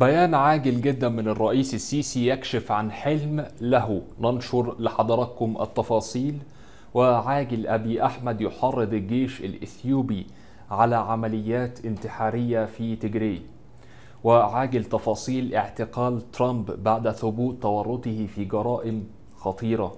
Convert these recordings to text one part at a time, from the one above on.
بيان عاجل جدا من الرئيس السيسي يكشف عن حلم له ننشر لحضراتكم التفاصيل وعاجل أبي أحمد يحرض الجيش الإثيوبي على عمليات انتحارية في تجري وعاجل تفاصيل اعتقال ترامب بعد ثبوت تورطه في جرائم خطيرة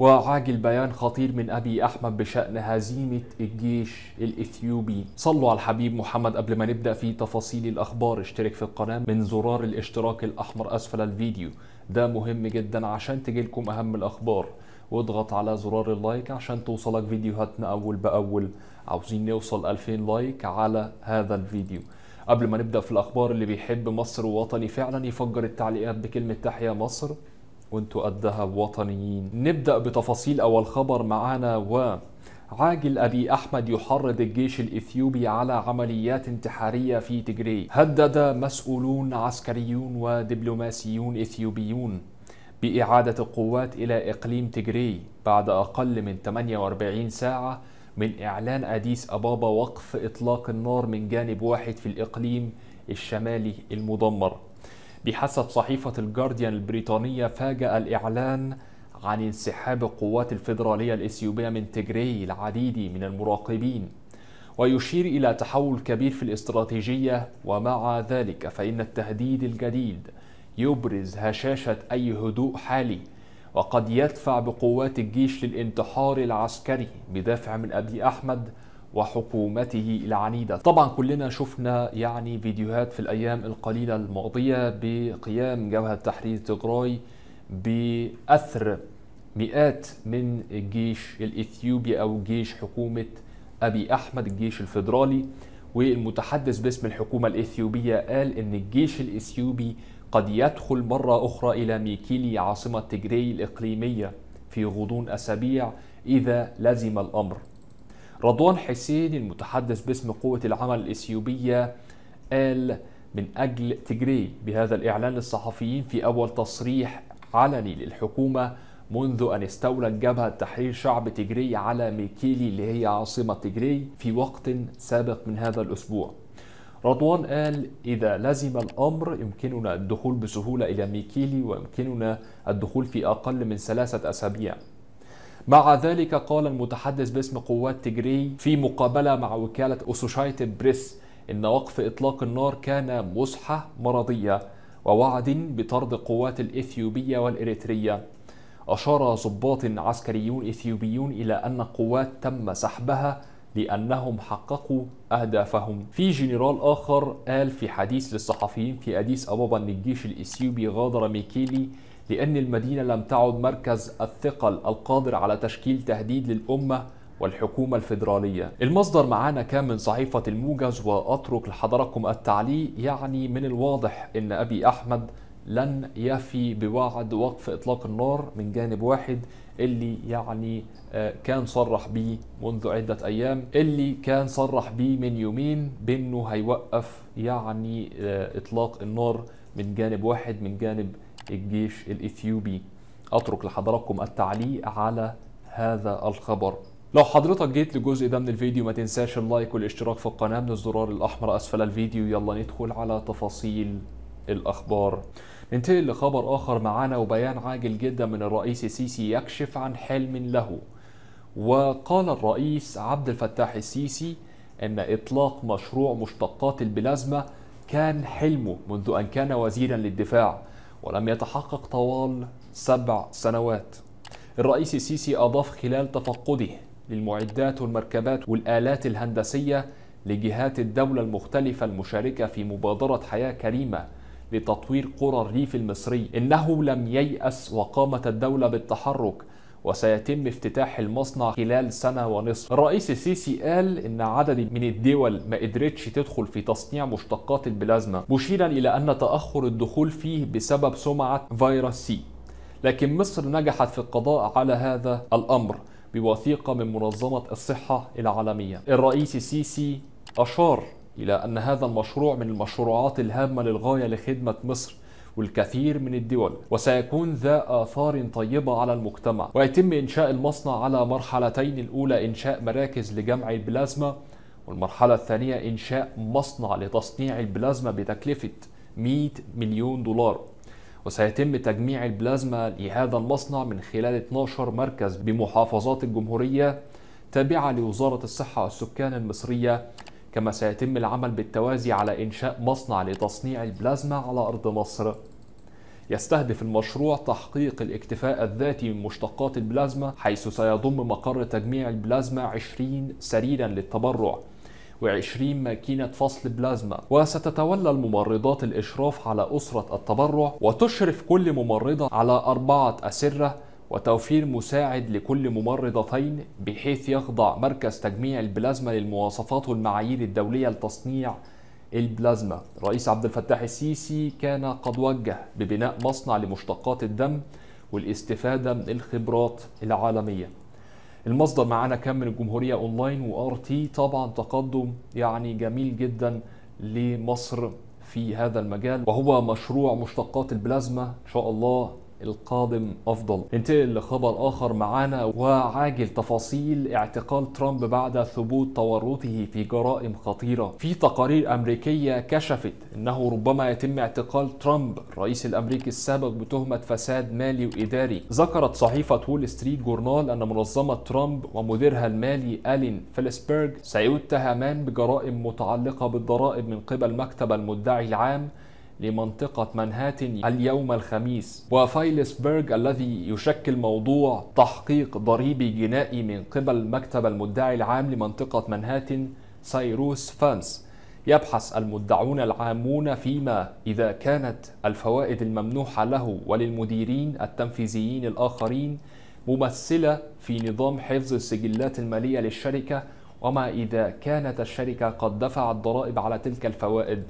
وعاجل بيان خطير من أبي أحمد بشأن هزيمة الجيش الإثيوبي صلوا على الحبيب محمد قبل ما نبدأ في تفاصيل الأخبار اشترك في القناة من زرار الاشتراك الأحمر أسفل الفيديو ده مهم جدا عشان تجيلكم أهم الأخبار واضغط على زرار اللايك عشان توصلك فيديوهاتنا أول بأول عاوزين نوصل 2000 لايك على هذا الفيديو قبل ما نبدأ في الأخبار اللي بيحب مصر ووطني فعلا يفجر التعليقات بكلمة تحيا مصر وانتوا قدها وطنيين نبدأ بتفاصيل أول خبر معانا و عاجل أبي أحمد يحرض الجيش الإثيوبي على عمليات انتحارية في تجري هدد مسؤولون عسكريون ودبلوماسيون إثيوبيون بإعادة القوات إلى إقليم تجري بعد أقل من 48 ساعة من إعلان أديس أبابا وقف إطلاق النار من جانب واحد في الإقليم الشمالي المدمر بحسب صحيفة الجارديان البريطانية فاجأ الإعلان عن انسحاب القوات الفيدرالية الإثيوبية من تجري العديد من المراقبين ويشير إلى تحول كبير في الاستراتيجية ومع ذلك فإن التهديد الجديد يبرز هشاشة أي هدوء حالي وقد يدفع بقوات الجيش للانتحار العسكري بدافع من أبي أحمد وحكومته العنيدة طبعا كلنا شفنا يعني فيديوهات في الأيام القليلة الماضية بقيام جبهة تحرير تجراي بأثر مئات من الجيش الإثيوبي أو جيش حكومة أبي أحمد الجيش الفيدرالي والمتحدث باسم الحكومة الإثيوبية قال إن الجيش الإثيوبي قد يدخل مرة أخرى إلى ميكيلي عاصمة تجري الإقليمية في غضون أسابيع إذا لزم الأمر رضوان حسين المتحدث باسم قوة العمل الإثيوبية قال من أجل تجري بهذا الإعلان للصحفيين في أول تصريح علني للحكومة منذ أن استولت جبهة تحرير شعب تجري على ميكيلي اللي هي عاصمة تجري في وقت سابق من هذا الأسبوع رضوان قال إذا لزم الأمر يمكننا الدخول بسهولة إلى ميكيلي ويمكننا الدخول في أقل من ثلاثة أسابيع مع ذلك قال المتحدث باسم قوات تجري في مقابلة مع وكالة أسوشايتد بريس إن وقف إطلاق النار كان مصحة مرضية ووعد بطرد قوات الإثيوبية والإريترية أشار ضباط عسكريون إثيوبيون إلى أن القوات تم سحبها لأنهم حققوا أهدافهم في جنرال آخر قال في حديث للصحفيين في أديس أبابا أن الجيش الإثيوبي غادر ميكيلي لأن المدينة لم تعد مركز الثقل القادر على تشكيل تهديد للأمة والحكومة الفيدرالية المصدر معانا كان من صحيفة الموجز وأترك لحضركم التعليق يعني من الواضح أن أبي أحمد لن يفي بوعد وقف اطلاق النار من جانب واحد اللي يعني آه، كان صرح بيه منذ عدة أيام اللي كان صرح بيه من يومين بأنه هيوقف يعني آه، إطلاق النار من جانب واحد من جانب الجيش الإثيوبي أترك لحضراتكم التعليق على هذا الخبر لو حضرتك جيت للجزء ده من الفيديو ما تنساش اللايك والاشتراك في القناة من الزرار الأحمر أسفل الفيديو يلا ندخل على تفاصيل الأخبار ننتقل لخبر آخر معانا وبيان عاجل جدا من الرئيس السيسي يكشف عن حلم له وقال الرئيس عبد الفتاح السيسي أن إطلاق مشروع مشتقات البلازما كان حلمه منذ أن كان وزيرا للدفاع ولم يتحقق طوال سبع سنوات الرئيس السيسي أضاف خلال تفقده للمعدات والمركبات والآلات الهندسية لجهات الدولة المختلفة المشاركة في مبادرة حياة كريمة لتطوير قرى الريف المصري إنه لم ييأس وقامت الدولة بالتحرك وسيتم افتتاح المصنع خلال سنة ونصف الرئيس السيسي قال إن عدد من الدول ما قدرتش تدخل في تصنيع مشتقات البلازما مشيرا إلى أن تأخر الدخول فيه بسبب سمعة فيروس سي لكن مصر نجحت في القضاء على هذا الأمر بوثيقة من منظمة الصحة العالمية الرئيس السيسي أشار إلى أن هذا المشروع من المشروعات الهامة للغاية لخدمة مصر والكثير من الدول وسيكون ذا آثار طيبة على المجتمع ويتم إنشاء المصنع على مرحلتين الأولى إنشاء مراكز لجمع البلازما والمرحلة الثانية إنشاء مصنع لتصنيع البلازما بتكلفة 100 مليون دولار وسيتم تجميع البلازما لهذا المصنع من خلال 12 مركز بمحافظات الجمهورية تابعة لوزارة الصحة والسكان المصرية كما سيتم العمل بالتوازي على إنشاء مصنع لتصنيع البلازما على أرض مصر يستهدف المشروع تحقيق الاكتفاء الذاتي من مشتقات البلازما حيث سيضم مقر تجميع البلازما 20 سريرا للتبرع و20 ماكينة فصل بلازما وستتولى الممرضات الإشراف على أسرة التبرع وتشرف كل ممرضة على أربعة أسرة وتوفير مساعد لكل ممرضتين بحيث يخضع مركز تجميع البلازما للمواصفات والمعايير الدولية لتصنيع البلازما الرئيس عبد الفتاح السيسي كان قد وجه ببناء مصنع لمشتقات الدم والاستفادة من الخبرات العالمية المصدر معانا كان من الجمهورية أونلاين وآر تي طبعا تقدم يعني جميل جدا لمصر في هذا المجال وهو مشروع مشتقات البلازما إن شاء الله القادم أفضل ننتقل لخبر آخر معانا وعاجل تفاصيل اعتقال ترامب بعد ثبوت تورطه في جرائم خطيرة في تقارير أمريكية كشفت أنه ربما يتم اعتقال ترامب الرئيس الأمريكي السابق بتهمة فساد مالي وإداري ذكرت صحيفة وول ستريت جورنال أن منظمة ترامب ومديرها المالي ألين فيلسبرغ سيتهمان بجرائم متعلقة بالضرائب من قبل مكتب المدعي العام لمنطقة منهاتن اليوم الخميس وفايلسبرغ الذي يشكل موضوع تحقيق ضريبي جنائي من قبل مكتب المدعي العام لمنطقة منهاتن سيروس فانس يبحث المدعون العامون فيما إذا كانت الفوائد الممنوحة له وللمديرين التنفيذيين الآخرين ممثلة في نظام حفظ السجلات المالية للشركة وما إذا كانت الشركة قد دفعت ضرائب على تلك الفوائد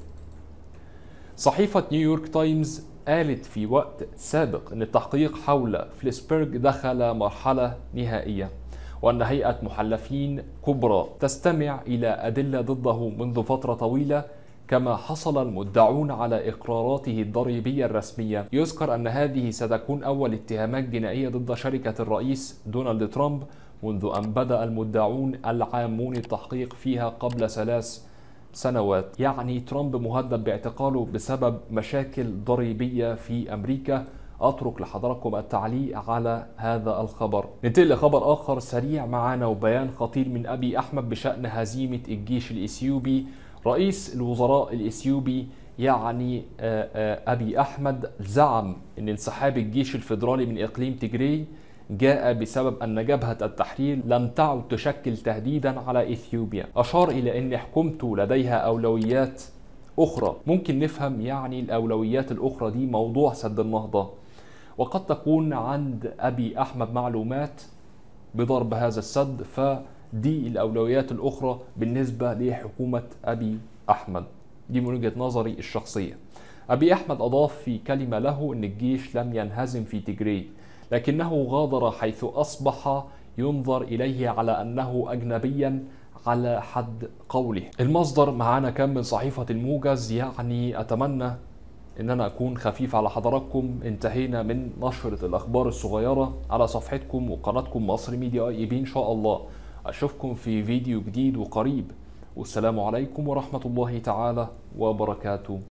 صحيفة نيويورك تايمز قالت في وقت سابق أن التحقيق حول فليسبرغ دخل مرحلة نهائية وأن هيئة محلفين كبرى تستمع إلى أدلة ضده منذ فترة طويلة كما حصل المدعون على إقراراته الضريبية الرسمية يذكر أن هذه ستكون أول اتهامات جنائية ضد شركة الرئيس دونالد ترامب منذ أن بدأ المدعون العامون التحقيق فيها قبل ثلاث سنوات يعني ترامب مهدد باعتقاله بسبب مشاكل ضريبية في أمريكا أترك لحضراتكم التعليق على هذا الخبر ننتقل لخبر آخر سريع معنا وبيان خطير من أبي أحمد بشأن هزيمة الجيش الإثيوبي رئيس الوزراء الإثيوبي يعني آه، آه، أبي أحمد زعم أن انسحاب الجيش الفيدرالي من إقليم تجري جاء بسبب أن جبهة التحرير لم تعد تشكل تهديدا على إثيوبيا أشار إلى أن حكومته لديها أولويات أخرى ممكن نفهم يعني الأولويات الأخرى دي موضوع سد النهضة وقد تكون عند أبي أحمد معلومات بضرب هذا السد فدي الأولويات الأخرى بالنسبة لحكومة أبي أحمد دي من وجهة نظري الشخصية أبي أحمد أضاف في كلمة له أن الجيش لم ينهزم في تجري لكنه غادر حيث أصبح ينظر إليه على أنه أجنبيا على حد قوله المصدر معانا كان من صحيفة الموجز يعني أتمنى ان انا اكون خفيف على حضراتكم انتهينا من نشرة الاخبار الصغيرة على صفحتكم وقناتكم مصر ميديا اي بي ان شاء الله اشوفكم في فيديو جديد وقريب والسلام عليكم ورحمة الله تعالى وبركاته